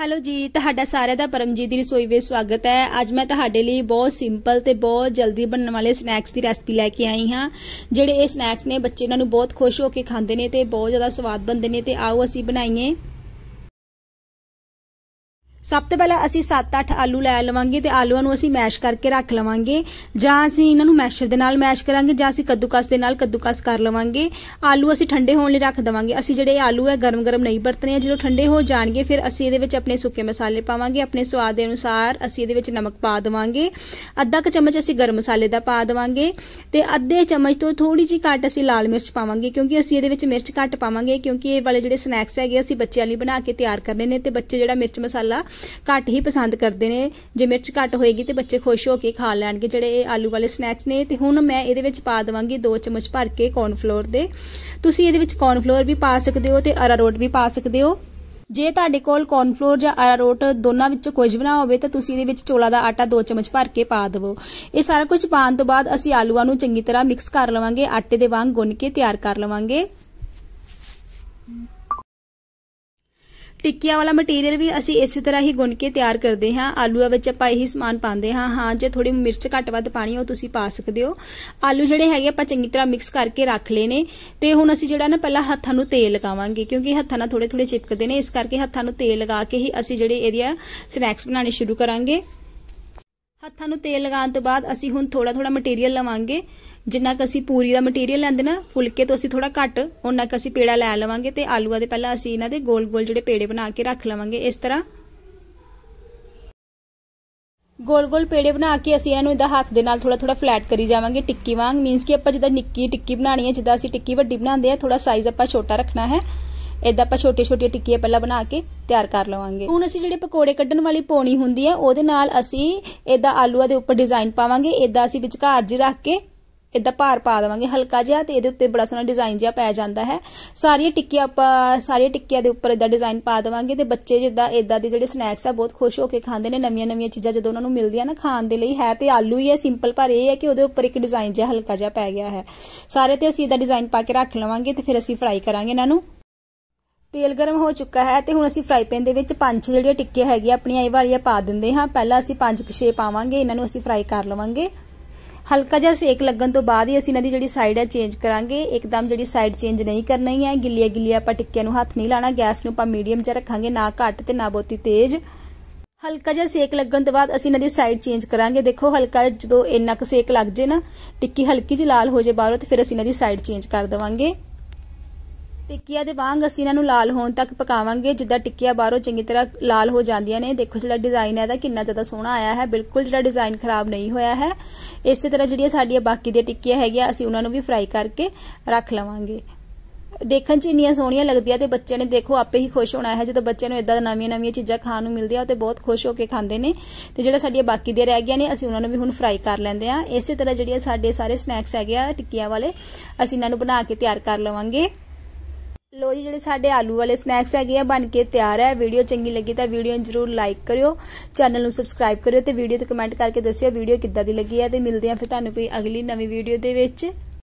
hello ਜੀ ਤੁਹਾਡਾ ਸਾਰਿਆਂ ਦਾ ਪਰਮਜੀਤ ਦੀ ਰਸੋਈ ਵਿੱਚ ਸਵਾਗਤ ਹੈ ਅੱਜ ਮੈਂ ਤੁਹਾਡੇ ਲਈ ਬਹੁਤ ਸਿੰਪਲ ਤੇ ਬਹੁਤ ਜਲਦੀ ਬਣਨ ਵਾਲੇ ਸਨੈਕਸ ਦੀ ਰੈਸਪੀ ਲੈ ਕੇ ਆਈ ਹਾਂ ਜਿਹੜੇ ਇਹ ਸਨੈਕਸ ਨੇ ਬੱਚੇ ਇਹਨਾਂ ਨੂੰ ਬਹੁਤ ਖੁਸ਼ ਹੋ ਕੇ ਖਾਂਦੇ ਨੇ ਤੇ ਬਹੁਤ ਜ਼ਿਆਦਾ ਸਵਾਦ ਬਣਦੇ ਨੇ ਤੇ ਆਓ ਅਸੀਂ ਬਣਾਈਏ ਸਭ ਤੋਂ ਪਹਿਲਾਂ ਅਸੀਂ 7-8 ਆਲੂ ਲੈ ਲਵਾਂਗੇ ਤੇ ਆਲੂਆਂ ਨੂੰ ਅਸੀਂ ਮੈਸ਼ ਕਰਕੇ ਰੱਖ ਲਵਾਂਗੇ ਜਾਂ ਅਸੀਂ ਇਹਨਾਂ ਨੂੰ ਮੈਸ਼ਰ ਦੇ ਨਾਲ ਮੈਸ਼ ਕਰਾਂਗੇ ਜਾਂ ਅਸੀਂ ਕੱਦੂਕਸ ਦੇ ਨਾਲ ਕੱਦੂਕਸ ਕਰ ਲਵਾਂਗੇ ਆਲੂ ਅਸੀਂ ਠੰਡੇ ਹੋਣ ਲਈ ਰੱਖ ਦਵਾਂਗੇ ਅਸੀਂ ਜਿਹੜੇ ਆਲੂ ਹੈ ਗਰਮ-ਗਰਮ ਨਹੀਂ ਵਰਤਨੇ ਜਦੋਂ ਠੰਡੇ ਹੋ ਜਾਣਗੇ ਫਿਰ ਅਸੀਂ ਇਹਦੇ ਵਿੱਚ ਆਪਣੇ ਸੁੱਕੇ ਮਸਾਲੇ ਪਾਵਾਂਗੇ ਆਪਣੇ ਸਵਾਦ ਦੇ ਅਨੁਸਾਰ ਅਸੀਂ ਇਹਦੇ ਵਿੱਚ ਨਮਕ ਪਾ ਦਵਾਂਗੇ ਅੱਧਾ ਕ ਚਮਚ ਅਸੀਂ ਗਰਮ ਮਸਾਲੇ ਦਾ ਪਾ ਦਵਾਂਗੇ ਤੇ ਅੱਧੇ ਚਮਚ ਤੋਂ ਥੋੜੀ ਜੀ ਘੱਟ ਅਸੀਂ ਲਾਲ ਮਿਰਚ ਪਾਵਾਂਗੇ ਕਿਉਂਕਿ ਅਸੀਂ ਇਹਦੇ ਵਿੱਚ ਮਿਰਚ ਘੱਟ ਪਾਵਾਂਗੇ ਕਿਉਂਕਿ ਇਹ ਵਾਲੇ ਜਿਹੜੇ ਸਨੈਕਸ ਹੈਗੇ ਅਸੀਂ ਬੱਚਿਆਂ ਲਈ ਬਣਾ ਕੇ ਤਿਆਰ ਕਰਨੇ ਨੇ ਤੇ ਬੱਚੇ ਜਿਹੜਾ ਮਿਰਚ ਮਸਾਲਾ ਘੱਟ ਹੀ ਪਸੰਦ ਕਰਦੇ ਨੇ ਜੇ ਮਿਰਚ ਘੱਟ ਹੋਏਗੀ ਤੇ ਬੱਚੇ ਖੁਸ਼ ਹੋ ਕੇ ਖਾ ਲੈਣਗੇ ਜਿਹੜੇ ਇਹ ਆਲੂ ਵਾਲੇ ਸਨੈਕਸ ਨੇ ਤੇ ਹੁਣ ਮੈਂ ਇਹਦੇ ਵਿੱਚ ਪਾ ਦਵਾਂਗੀ 2 ਚਮਚ ਭਰ ਕੇ ਕੌਰਨਫਲੋਰ ਦੇ ਤੁਸੀਂ ਇਹਦੇ ਵਿੱਚ ਕੌਰਨਫਲੋਰ ਵੀ ਪਾ ਸਕਦੇ ਹੋ ਤੇ ਅਰਾਰੋਟ ਵੀ ਪਾ ਸਕਦੇ ਹੋ ਜੇ ਤੁਹਾਡੇ ਕੋਲ ਕੌਰਨਫਲੋਰ ਜਾਂ ਅਰਾਰੋਟ ਦੋਨਾਂ ਵਿੱਚੋਂ ਕੁਝ ਬਣਾ ਹੋਵੇ ਤਾਂ ਤੁਸੀਂ ਇਹਦੇ ਵਿੱਚ ਚੋਲਾ ਦਾ ਆਟਾ 2 ਚਮਚ ਭਰ ਕੇ ਪਾ ਦਿਵੋ ਇਹ ਸਾਰਾ ਕੁਝ ਪਾਉਣ ਤੋਂ ਬਾਅਦ ਅਸੀਂ ਆਲੂਆਂ ਨੂੰ ਚੰਗੀ ਤਰ੍ਹਾਂ ਮਿਕਸ ਕਰ ਲਵਾਂਗੇ ਆਟੇ ਦੇ ਵਾਂਗ ਗੁੰਨ ਕੇ ਤਿਆਰ ਕਰ ਲਵਾਂਗੇ ਟਿੱਕੀਆਂ ਵਾਲਾ ਮਟੀਰੀਅਲ ਵੀ ਅਸੀਂ ਇਸੇ ਤਰ੍ਹਾਂ ਹੀ ਗੁੰਨ ਕੇ ਤਿਆਰ ਕਰਦੇ ਹਾਂ ਆਲੂਆਂ ਵਿੱਚ ਆਪਾਂ ਇਹੀ ਸਮਾਨ ਪਾਉਂਦੇ ਹਾਂ ਹਾਂ ਜੇ ਥੋੜੀ ਮਿਰਚ ਘੱਟ ਵੱਧ ਪਾਣੀ ਉਹ ਤੁਸੀਂ ਪਾ ਸਕਦੇ ਹੋ ਆਲੂ ਜਿਹੜੇ ਹੈਗੇ ਆਪਾਂ ਚੰਗੀ ਤਰ੍ਹਾਂ ਮਿਕਸ ਕਰਕੇ ਰੱਖ ਲਏ ਨੇ ਤੇ ਹੁਣ ਅਸੀਂ ਜਿਹੜਾ ਨਾ ਪਹਿਲਾਂ ਹੱਥਾਂ ਨੂੰ ਤੇਲ ਲਗਾਵਾਂਗੇ ਕਿਉਂਕਿ ਹੱਥਾਂ ਨਾਲ ਥੋੜੇ ਥੋੜੇ ਚਿਪਕਦੇ ਨੇ ਇਸ ਕਰਕੇ ਹੱਥਾਂ ਨੂੰ ਤੇਲ ਲਗਾ ਕੇ ਹੀ ਅਸੀਂ ਜਿਹੜੇ ਇਹਦੀਆਂ ਸਨੈਕਸ ਬਣਾਉਣੇ ਸ਼ੁਰੂ ਕਰਾਂਗੇ ਹੱਥਾਂ ਨੂੰ ਤੇਲ ਲਗਾਉਣ ਤੋਂ ਬਾਅਦ ਅਸੀਂ ਹੁਣ ਥੋੜਾ ਥੋੜਾ ਮਟੀਰੀਅਲ ਲਵਾਂਗੇ ਜਿੰਨਾ ਕ ਅਸੀਂ ਪੂਰੀ ਦਾ ਮਟੀਰੀਅਲ ਲੈਂਦੇ ਨਾ ਫੁਲਕੇ ਤੋਂ ਅਸੀਂ ਥੋੜਾ ਘੱਟ ਉਹਨਾਂ ਕ ਅਸੀਂ ਪੇੜਾ ਲੈ ਲਵਾਂਗੇ ਤੇ ਆਲੂਆਂ ਦੇ ਪਹਿਲਾਂ ਅਸੀਂ ਇਹਨਾਂ ਦੇ ਗੋਲ-ਗੋਲ ਜਿਹੜੇ ਪੇੜੇ ਬਣਾ ਕੇ ਰੱਖ ਲਵਾਂਗੇ ਇਸ ਤਰ੍ਹਾਂ ਗੋਲ-ਗੋਲ ਪੇੜੇ ਬਣਾ ਕੇ ਅਸੀਂ ਇਹਨਾਂ ਨੂੰ ਇਹਦਾ ਹੱਥ ਦੇ ਨਾਲ ਥੋੜਾ-ਥੋੜਾ ਫਲੈਟ ਕਰੀ ਜਾਵਾਂਗੇ ਟਿੱਕੀ ਵਾਂਗ ਮੀਨਸ ਕਿ ਆਪਾਂ ਜਿੱਦਾਂ ਨਿੱਕੀ ਟਿੱਕੀ ਬਣਾਣੀ ਹੈ ਜਿੱਦਾਂ ਅਸੀਂ ਟਿੱਕੀ ਵੱਡੀ ਬਣਾਉਂਦੇ ਆ ਥੋੜਾ ਸਾਈਜ਼ ਆਪਾਂ ਛੋਟਾ ਰੱਖਣਾ ਹੈ ਇਦਾਂ ਆਪਾਂ ਛੋਟੇ-ਛੋਟੇ ਟਿੱਕੀਆਂ ਪਹਿਲਾਂ ਬਣਾ ਕੇ ਤਿਆਰ ਕਰ ਲਵਾਂਗੇ ਹੁਣ ਅਸੀਂ ਜਿਹੜੇ ਪਕੌੜੇ ਕੱਢਣ ਵਾਲੀ ਪੌਣੀ ਹੁੰਦੀ ਹੈ ਉਹਦੇ ਨਾਲ ਅਸੀਂ ਇਦਾਂ ਆਲੂਆਂ ਦੇ ਉੱਪਰ ਡਿਜ਼ਾਈਨ ਪਾਵਾਂਗੇ ਇਦਾਂ ਅਸੀਂ ਵਿਚਕਾਰ ਜੀ ਰੱਖ ਕੇ ਇਦਾਂ ਭਾਰ ਪਾ ਦਵਾਂਗੇ ਹਲਕਾ ਜਿਹਾ ਤੇ ਇਹਦੇ ਉੱਤੇ ਬੜਾ ਸੋਹਣਾ ਡਿਜ਼ਾਈਨ ਜਿਹਾ ਪੈ ਜਾਂਦਾ ਹੈ ਸਾਰੀਆਂ ਟਿੱਕੀਆਂ ਆਪਾਂ ਸਾਰੀਆਂ ਟਿੱਕੀਆਂ ਦੇ ਉੱਪਰ ਇਦਾਂ ਡਿਜ਼ਾਈਨ ਪਾ ਦਵਾਂਗੇ ਤੇ ਬੱਚੇ ਜਿੱਦਾਂ ਇਦਾਂ ਦੇ ਜਿਹੜੇ ਸਨੈਕਸ ਆ ਬਹੁਤ ਖੁਸ਼ ਹੋ ਕੇ ਖਾਂਦੇ ਨੇ ਨਵੀਆਂ-ਨਵੀਆਂ ਚੀਜ਼ਾਂ ਜਦੋਂ ਉਹਨਾਂ ਨੂੰ ਮਿਲਦੀਆਂ ਨਾ ਖਾਣ ਦੇ ਲਈ ਹੈ ਤੇ ਆਲੂ ਹੀ ਹੈ ਸਿੰਪਲ ਪਰ ਇਹ ਹੈ ਕਿ ਉਹਦੇ ਉੱਪਰ ਇੱਕ ਡਿਜ਼ਾਈਨ ਜਿਹਾ ਹਲਕਾ ਜਿਹਾ ਪੈ ਗਿਆ ਹੈ ਸਾਰੇ ਤੇ ਅਸੀਂ ਇਦਾਂ ਡਿਜ਼ਾਈਨ ਪਾ ਕੇ ਰੱਖ ਲਵਾਂਗੇ ਤੇ ਫਿਰ ਅਸੀਂ ਫਰਾਈ ਕਰਾਂਗੇ ਇਹਨਾਂ ਨੂੰ ਤੇਲ ਗਰਮ ਹੋ ਚੁੱਕਾ ਹੈ ਤੇ ਹੁਣ ਅਸੀਂ ਫਰਾਈ ਪੈਨ ਦੇ ਵਿੱਚ ਪੰਜ ਜਿਹੜੀਆਂ ਟਿੱਕੀਆਂ ਹੈਗੀਆਂ ਆਪਣੀਆਂ ਇਹ ਵਾਲੀਆਂ ਪਾ ਦਿੰਦੇ ਹਾਂ ਪਹਿਲਾਂ ਅਸੀਂ ਪੰਜ ਕਿ ਛੇ ਪਾਵਾਂਗੇ ਇਹਨਾਂ ਨੂੰ ਅਸੀਂ ਫਰਾਈ ਕਰ ਲਵਾਂਗੇ ਹਲਕਾ ਜਿਹਾ ਸੇਕ ਲੱਗਣ ਤੋਂ ਬਾਅਦ ਹੀ ਅਸੀਂ ਇਹਨਾਂ ਦੀ ਜਿਹੜੀ ਸਾਈਡ ਹੈ ਚੇਂਜ ਕਰਾਂਗੇ ਇੱਕਦਮ ਜਿਹੜੀ ਸਾਈਡ ਚੇਂਜ ਨਹੀਂ ਕਰਨੀ ਹੈ ਗਿੱਲੀਆਂ ਗਿੱਲੀਆਂ ਆਪਾਂ ਟਿੱਕਿਆਂ ਨੂੰ ਹੱਥ ਨਹੀਂ ਲਾਣਾ ਗੈਸ ਨੂੰ ਆਪਾਂ ਮੀਡੀਅਮ 'ਚ ਰੱਖਾਂਗੇ ਨਾ ਘੱਟ ਤੇ ਨਾ ਬਹੁਤੀ ਤੇਜ਼ ਹਲਕਾ ਜਿਹਾ ਸੇਕ ਲੱਗਣ ਤੋਂ ਬਾਅਦ ਅਸੀਂ ਇਹਨਾਂ ਦੀ ਸਾਈਡ ਚੇਂਜ ਕਰਾਂਗੇ ਦੇਖੋ ਹਲਕਾ ਜਦੋਂ ਇੰਨਾ ਕੁ ਸੇਕ ਲੱਗ ਜੇ ਨਾ ਟਿੱਕੀ ਹਲਕੀ ਜਿਹੀ ਲਾਲ ਹੋ ਜੇ ਬਾਹਰੋਂ ਤੇ ਫਿਰ ਅਸੀਂ ਇਹਨਾਂ ਦੀ ਸਾਈਡ ਚੇਂਜ ਕਰ ਦੇਵਾਂਗੇ ਟਿੱਕੀਆਂ ਦੇ ਵਾਂਗ ਅਸੀਂ ਇਹਨਾਂ ਨੂੰ ਲਾਲ ਹੋਣ ਤੱਕ ਪਕਾਵਾਂਗੇ ਜਿੱਦਾਂ ਟਿੱਕੀਆਂ ਬਾਹਰੋਂ ਚੰਗੀ ਤਰ੍ਹਾਂ ਲਾਲ ਹੋ ਜਾਂਦੀਆਂ ਨੇ ਦੇਖੋ ਜਿਹੜਾ ਡਿਜ਼ਾਈਨ ਹੈ ਇਹਦਾ ਕਿੰਨਾ ਜ਼ਿਆਦਾ ਸੋਹਣਾ ਆਇਆ ਹੈ ਬਿਲਕੁਲ ਜਿਹੜਾ ਡਿਜ਼ਾਈਨ ਖਰਾਬ ਨਹੀਂ ਹੋਇਆ ਹੈ ਇਸੇ ਤਰ੍ਹਾਂ ਜਿਹੜੀਆਂ ਸਾਡੀਆਂ ਬਾਕੀ ਦੀਆਂ ਟਿੱਕੀਆਂ ਹੈਗੀਆਂ ਅਸੀਂ ਉਹਨਾਂ ਨੂੰ ਵੀ ਫਰਾਈ ਕਰਕੇ ਰੱਖ ਲਵਾਂਗੇ ਦੇਖਣ 'ਚ ਇੰਨੀਆਂ ਸੋਹਣੀਆਂ ਲੱਗਦੀਆਂ ਤੇ ਬੱਚੇ ਨੇ ਦੇਖੋ ਆਪੇ ਹੀ ਖੁਸ਼ ਹੋਣਾ ਹੈ ਜਦੋਂ ਬੱਚੇ ਨੂੰ ਇਦਾਂ ਨਵੀਆਂ-ਨਵੀਆਂ ਚੀਜ਼ਾਂ ਖਾਣ ਨੂੰ ਮਿਲਦੀਆਂ ਤੇ ਬਹੁਤ ਖੁਸ਼ ਹੋ ਕੇ ਖਾਂਦੇ ਨੇ ਤੇ ਜਿਹੜਾ ਸਾਡੀਆਂ ਬਾਕੀ ਦੀਆਂ ਰਹਿ ਗਈਆਂ ਨੇ ਅਸੀਂ ਉਹਨਾਂ ਨੂੰ ਵੀ ਹੁਣ ਫਰਾਈ ਕਰ ਲੈਂਦੇ ਆ ਇਸੇ ਤਰ੍ਹਾਂ ਜਿਹੜੀਆਂ ਸਾਡੇ ਸਾਰੇ ਸਨੈਕਸ ਹੈਗੇ ਆ ਟਿੱਕੀਆਂ ਵਾਲੇ ਅਸੀਂ ਇਹਨਾਂ ਨੂੰ ਬਣਾ ਕੇ ਤਿਆਰ ਕਰ ਲਵਾਂਗੇ ਲੋ ਜੀ ਜਿਹੜੇ ਸਾਡੇ ਆਲੂ ਵਾਲੇ ਸਨੈਕਸ ਹੈਗੇ ਆ ਬਣ ਕੇ ਤਿਆਰ ਹੈ ਵੀਡੀਓ ਚੰਗੀ ਲੱਗੀ ਤਾਂ ਵੀਡੀਓ ਨੂੰ ਜਰੂਰ ਲਾਈਕ ਕਰਿਓ ਚੈਨਲ ਨੂੰ ਸਬਸਕ੍ਰਾਈਬ ਕਰਿਓ ਤੇ ਵੀਡੀਓ ਤੇ ਕਮੈਂਟ ਕਰਕੇ ਦੱਸਿਓ ਵੀਡੀਓ ਕਿੱਦਾਂ ਦੀ ਲੱਗੀ ਹੈ ਤੇ ਮਿਲਦੇ ਆ ਫਿਰ ਤੁਹਾਨੂੰ ਕੋਈ ਅਗਲੀ ਨਵੀਂ ਵੀਡੀਓ ਦੇ ਵਿੱਚ